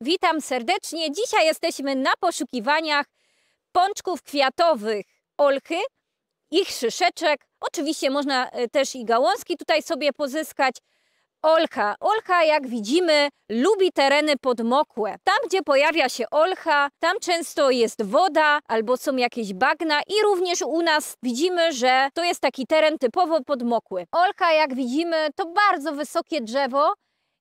Witam serdecznie. Dzisiaj jesteśmy na poszukiwaniach pączków kwiatowych olchy, ich szyszeczek. Oczywiście można e, też i gałązki tutaj sobie pozyskać. Olcha. Olcha, jak widzimy, lubi tereny podmokłe. Tam, gdzie pojawia się olcha, tam często jest woda albo są jakieś bagna i również u nas widzimy, że to jest taki teren typowo podmokły. Olcha, jak widzimy, to bardzo wysokie drzewo,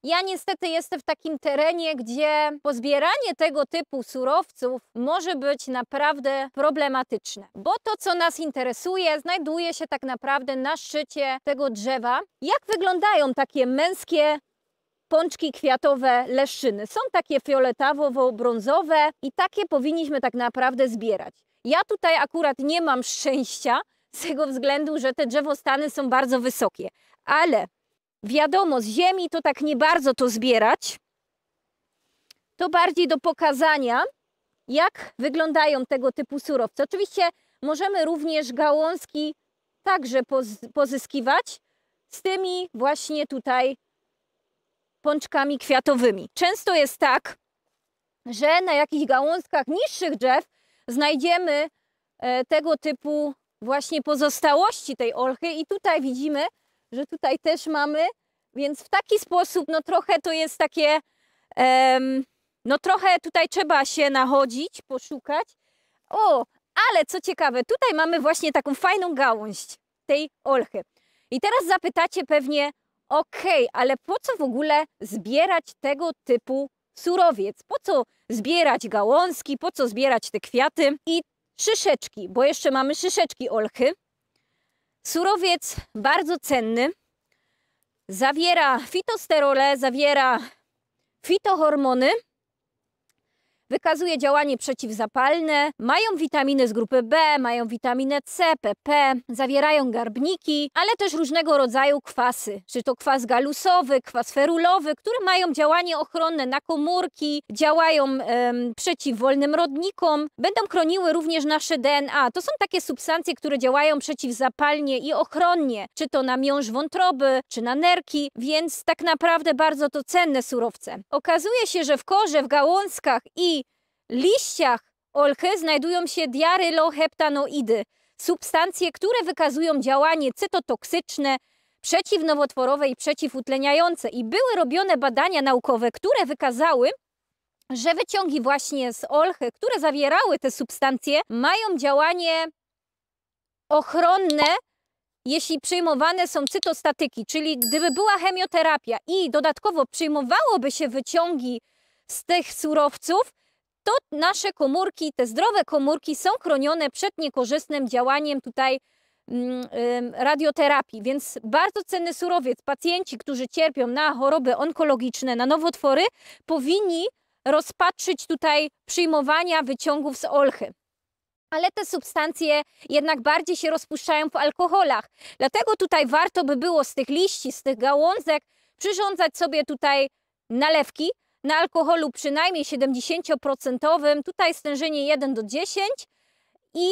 ja niestety jestem w takim terenie, gdzie pozbieranie tego typu surowców może być naprawdę problematyczne, bo to, co nas interesuje, znajduje się tak naprawdę na szczycie tego drzewa. Jak wyglądają takie męskie pączki kwiatowe leszczyny? Są takie fioletowo brązowe i takie powinniśmy tak naprawdę zbierać. Ja tutaj akurat nie mam szczęścia, z tego względu, że te drzewostany są bardzo wysokie. Ale Wiadomo, z ziemi to tak nie bardzo to zbierać. To bardziej do pokazania, jak wyglądają tego typu surowce. Oczywiście możemy również gałązki także pozyskiwać z tymi właśnie tutaj pączkami kwiatowymi. Często jest tak, że na jakichś gałązkach niższych drzew znajdziemy e, tego typu właśnie pozostałości tej olchy i tutaj widzimy, że tutaj też mamy, więc w taki sposób no trochę to jest takie, no trochę tutaj trzeba się nachodzić, poszukać. O, ale co ciekawe, tutaj mamy właśnie taką fajną gałąź tej olchy. I teraz zapytacie pewnie, okej, okay, ale po co w ogóle zbierać tego typu surowiec? Po co zbierać gałązki? Po co zbierać te kwiaty? I szyszeczki, bo jeszcze mamy szyszeczki olchy. Surowiec bardzo cenny. Zawiera fitosterole, zawiera fitohormony, wykazuje działanie przeciwzapalne, mają witaminy z grupy B, mają witaminę C, PP, zawierają garbniki, ale też różnego rodzaju kwasy, czy to kwas galusowy, kwas ferulowy, które mają działanie ochronne na komórki, działają em, przeciw wolnym rodnikom, będą chroniły również nasze DNA. To są takie substancje, które działają przeciwzapalnie i ochronnie, czy to na miąższ wątroby, czy na nerki, więc tak naprawdę bardzo to cenne surowce. Okazuje się, że w korze, w gałązkach i liściach olchy znajdują się diaryloheptanoidy, substancje, które wykazują działanie cytotoksyczne, przeciwnowotworowe i przeciwutleniające. I były robione badania naukowe, które wykazały, że wyciągi właśnie z olchy, które zawierały te substancje, mają działanie ochronne, jeśli przyjmowane są cytostatyki, czyli gdyby była chemioterapia i dodatkowo przyjmowałoby się wyciągi z tych surowców, to nasze komórki, te zdrowe komórki są chronione przed niekorzystnym działaniem tutaj mm, radioterapii, więc bardzo cenny surowiec. Pacjenci, którzy cierpią na choroby onkologiczne, na nowotwory, powinni rozpatrzyć tutaj przyjmowania wyciągów z olchy. Ale te substancje jednak bardziej się rozpuszczają w alkoholach. Dlatego tutaj warto by było z tych liści, z tych gałązek przyrządzać sobie tutaj nalewki, na alkoholu przynajmniej 70%, tutaj stężenie 1 do 10 i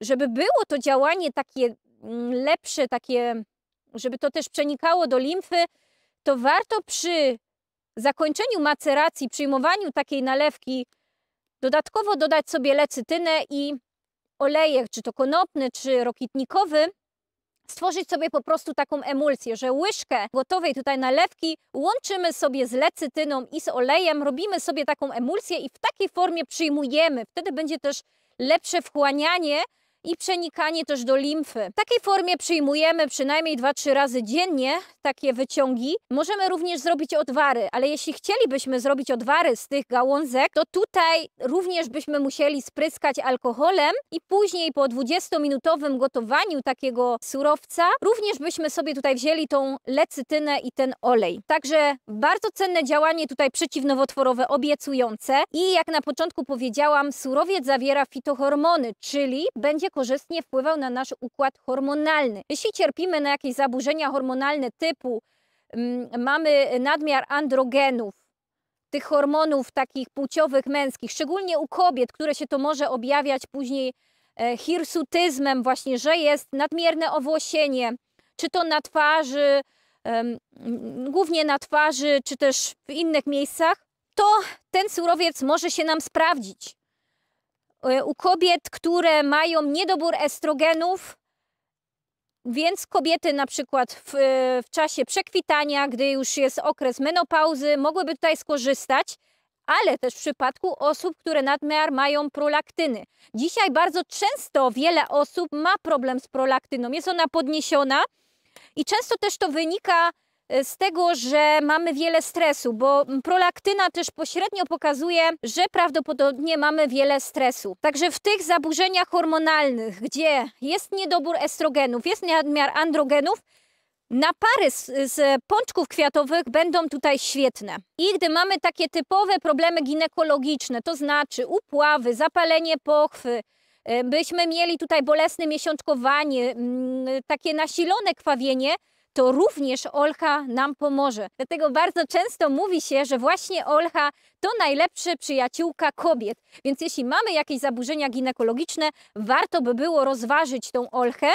żeby było to działanie takie mm, lepsze, takie, żeby to też przenikało do limfy, to warto przy zakończeniu maceracji, przyjmowaniu takiej nalewki, dodatkowo dodać sobie lecytynę i olejek, czy to konopny, czy rokitnikowy, stworzyć sobie po prostu taką emulsję, że łyżkę gotowej tutaj nalewki łączymy sobie z lecytyną i z olejem, robimy sobie taką emulsję i w takiej formie przyjmujemy. Wtedy będzie też lepsze wchłanianie i przenikanie też do limfy. W takiej formie przyjmujemy przynajmniej 2-3 razy dziennie takie wyciągi. Możemy również zrobić odwary, ale jeśli chcielibyśmy zrobić odwary z tych gałązek, to tutaj również byśmy musieli spryskać alkoholem i później po 20-minutowym gotowaniu takiego surowca również byśmy sobie tutaj wzięli tą lecytynę i ten olej. Także bardzo cenne działanie tutaj przeciwnowotworowe, obiecujące i jak na początku powiedziałam, surowiec zawiera fitohormony, czyli będzie korzystnie wpływał na nasz układ hormonalny. Jeśli cierpimy na jakieś zaburzenia hormonalne typu mm, mamy nadmiar androgenów, tych hormonów takich płciowych, męskich, szczególnie u kobiet, które się to może objawiać później e, hirsutyzmem właśnie, że jest nadmierne owłosienie, czy to na twarzy, e, głównie na twarzy, czy też w innych miejscach, to ten surowiec może się nam sprawdzić. E, u kobiet, które mają niedobór estrogenów, więc kobiety na przykład w, e, w, czasie przekwitania, gdy już jest okres menopauzy, mogłyby tutaj skorzystać, ale też w przypadku osób, które nadmiar mają prolaktyny. Dzisiaj bardzo często wiele osób ma problem z prolaktyną. Jest ona podniesiona i często też to wynika Y, z tego, że mamy wiele stresu, bo prolaktyna też pośrednio pokazuje, że prawdopodobnie mamy wiele stresu. Także w tych zaburzeniach hormonalnych, gdzie jest niedobór estrogenów, jest nadmiar androgenów, Napary z, z pączków kwiatowych będą tutaj świetne. I gdy mamy takie typowe problemy ginekologiczne, to znaczy upławy, zapalenie pochwy, y, byśmy mieli tutaj bolesne miesiączkowanie, mm, takie nasilone krwawienie, to również Olcha nam pomoże. Dlatego bardzo często mówi się, że właśnie Olcha to najlepsza przyjaciółka kobiet. Więc jeśli mamy jakieś zaburzenia ginekologiczne, warto by było rozważyć tą Olchę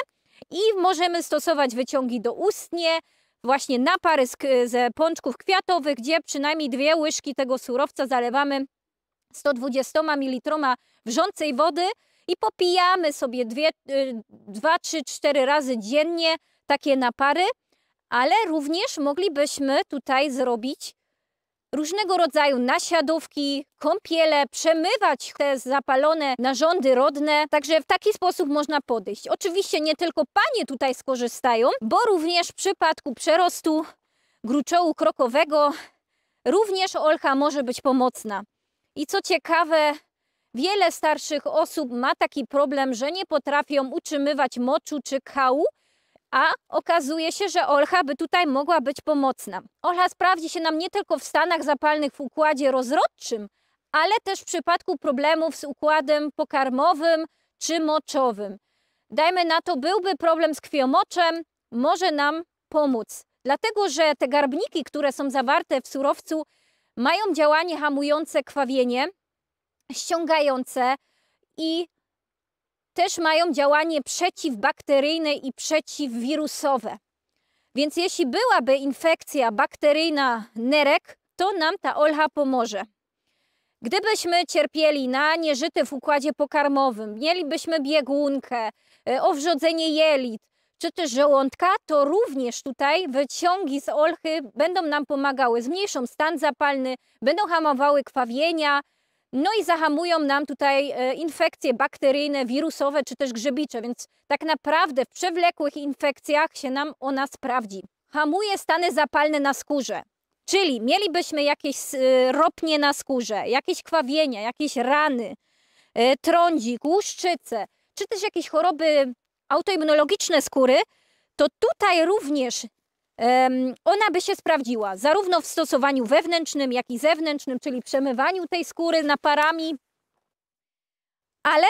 i możemy stosować wyciągi doustnie, właśnie napary z, pączków kwiatowych, gdzie przynajmniej dwie łyżki tego surowca zalewamy 120 ml wrzącej wody i popijamy sobie 2, 3, 4 razy dziennie takie napary ale również moglibyśmy tutaj zrobić różnego rodzaju nasiadówki, kąpiele, przemywać te zapalone narządy rodne. Także w taki sposób można podejść. Oczywiście nie tylko panie tutaj skorzystają, bo również w przypadku przerostu gruczołu krokowego również olcha może być pomocna. I co ciekawe, wiele starszych osób ma taki problem, że nie potrafią utrzymywać moczu czy kału, a okazuje się, że Olcha by tutaj mogła być pomocna. Olcha sprawdzi się nam nie tylko w stanach zapalnych w układzie rozrodczym, ale też w przypadku problemów z układem pokarmowym czy moczowym. Dajmy na to, byłby problem z kwiomoczem, może nam pomóc. Dlatego, że te garbniki, które są zawarte w surowcu, mają działanie hamujące krwawienie, ściągające i też mają działanie przeciwbakteryjne i przeciwwirusowe. Więc jeśli byłaby infekcja bakteryjna nerek, to nam ta olcha pomoże. Gdybyśmy cierpieli na nieżyty w układzie pokarmowym, mielibyśmy biegunkę, e, owrzodzenie jelit czy też żołądka, to również tutaj wyciągi z olchy będą nam pomagały. Zmniejszą stan zapalny, będą hamowały kwawienia, no i zahamują nam tutaj e, infekcje bakteryjne, wirusowe czy też grzybicze, więc tak naprawdę w przewlekłych infekcjach się nam ona sprawdzi. Hamuje stany zapalne na skórze. Czyli mielibyśmy jakieś e, ropnie na skórze, jakieś kwawienia, jakieś rany, e, trądzik, łuszczyce, czy też jakieś choroby autoimmunologiczne skóry, to tutaj również ona by się sprawdziła zarówno w stosowaniu wewnętrznym, jak i zewnętrznym, czyli przemywaniu tej skóry naparami, ale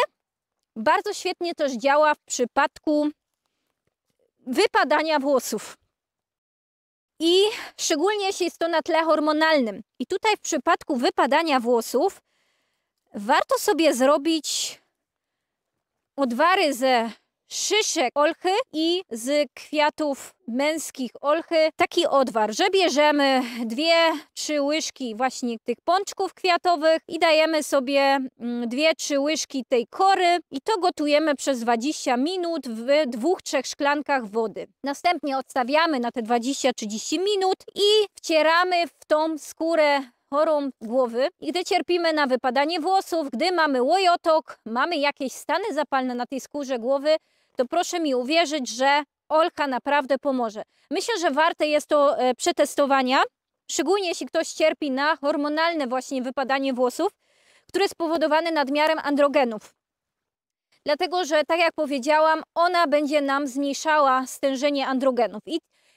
bardzo świetnie też działa w przypadku wypadania włosów. I szczególnie jeśli jest to na tle hormonalnym. I tutaj w przypadku wypadania włosów warto sobie zrobić odwary ze szyszek olchy i z kwiatów męskich olchy taki odwar, że bierzemy dwie, trzy łyżki właśnie tych pączków kwiatowych i dajemy sobie mm, dwie, trzy łyżki tej kory i to gotujemy przez 20 minut w dwóch, trzech szklankach wody. Następnie odstawiamy na te 20-30 minut i wcieramy w tą skórę chorą głowy i gdy cierpimy na wypadanie włosów, gdy mamy łojotok, mamy jakieś stany zapalne na tej skórze głowy, to proszę mi uwierzyć, że Olka naprawdę pomoże. Myślę, że warte jest to e, przetestowania, szczególnie jeśli ktoś cierpi na hormonalne właśnie wypadanie włosów, które jest spowodowane nadmiarem androgenów. Dlatego, że tak jak powiedziałam, ona będzie nam zmniejszała stężenie androgenów. I,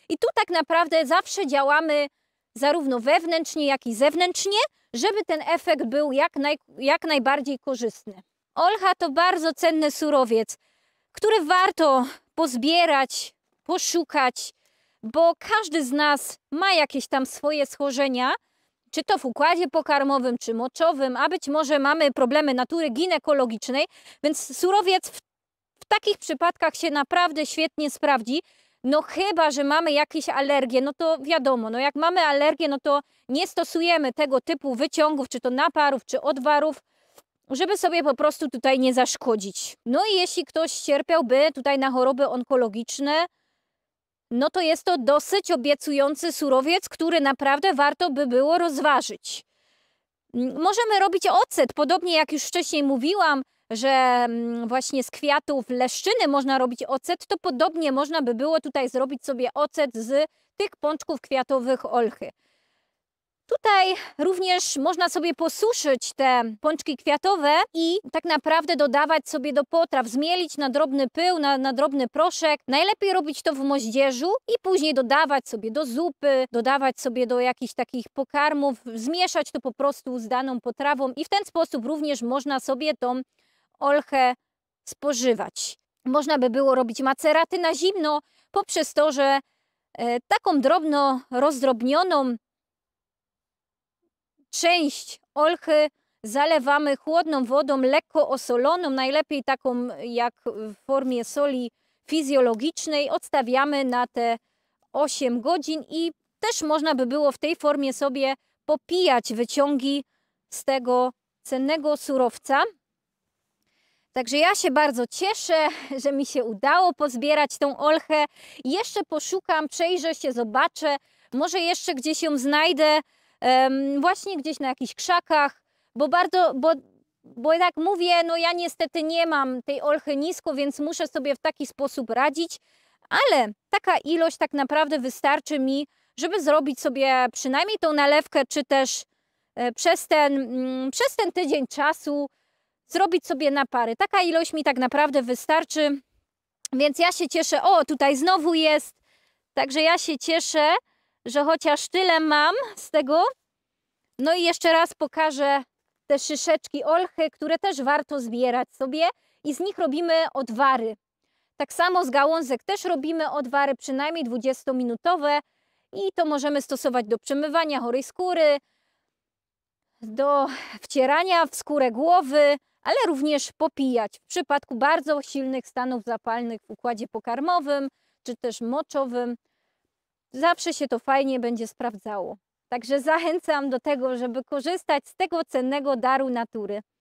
i tu tak naprawdę zawsze działamy zarówno wewnętrznie, jak i zewnętrznie, żeby ten efekt był jak, naj, jak najbardziej korzystny. Olcha to bardzo cenny surowiec które warto pozbierać, poszukać, bo każdy z nas ma jakieś tam swoje schorzenia, czy to w układzie pokarmowym, czy moczowym, a być może mamy problemy natury ginekologicznej, więc surowiec w, w takich przypadkach się naprawdę świetnie sprawdzi. No chyba, że mamy jakieś alergie, no to wiadomo, no jak mamy alergię, no to nie stosujemy tego typu wyciągów, czy to naparów, czy odwarów, żeby sobie po prostu tutaj nie zaszkodzić. No i jeśli ktoś cierpiałby tutaj na choroby onkologiczne, no to jest to dosyć obiecujący surowiec, który naprawdę warto by było rozważyć. Mm, możemy robić ocet, podobnie jak już wcześniej mówiłam, że mm, właśnie z kwiatów leszczyny można robić ocet, to podobnie można by było tutaj zrobić sobie ocet z tych pączków kwiatowych olchy. Tutaj również można sobie posuszyć te pączki kwiatowe i tak naprawdę dodawać sobie do potraw, zmielić na drobny pył, na, na drobny proszek. Najlepiej robić to w moździerzu i później dodawać sobie do zupy, dodawać sobie do jakichś takich pokarmów, zmieszać to po prostu z daną potrawą i w ten sposób również można sobie tą olchę spożywać. Można by było robić maceraty na zimno poprzez to, że e, taką drobno rozdrobnioną część olchy zalewamy chłodną wodą, lekko osoloną, najlepiej taką jak w formie soli fizjologicznej. Odstawiamy na te 8 godzin i też można by było w tej formie sobie popijać wyciągi z tego cennego surowca. Także ja się bardzo cieszę, że mi się udało pozbierać tą olchę. Jeszcze poszukam, przejrzę się, zobaczę. Może jeszcze gdzieś ją znajdę właśnie gdzieś na jakichś krzakach, bo bardzo, bo, bo jak mówię, no ja niestety nie mam tej olchy nisko, więc muszę sobie w taki sposób radzić, ale taka ilość tak naprawdę wystarczy mi, żeby zrobić sobie przynajmniej tą nalewkę, czy też e, przez ten, mm, przez ten tydzień czasu zrobić sobie napary. Taka ilość mi tak naprawdę wystarczy, więc ja się cieszę. O, tutaj znowu jest, także ja się cieszę że chociaż tyle mam z tego. No i jeszcze raz pokażę te szyszeczki olchy, które też warto zbierać sobie i z nich robimy odwary. Tak samo z gałązek też robimy odwary, przynajmniej 20-minutowe i to możemy stosować do przemywania chorej skóry, do wcierania w skórę głowy, ale również popijać w przypadku bardzo silnych stanów zapalnych w układzie pokarmowym czy też moczowym zawsze się to fajnie będzie sprawdzało. Także zachęcam do tego, żeby korzystać z tego cennego daru natury.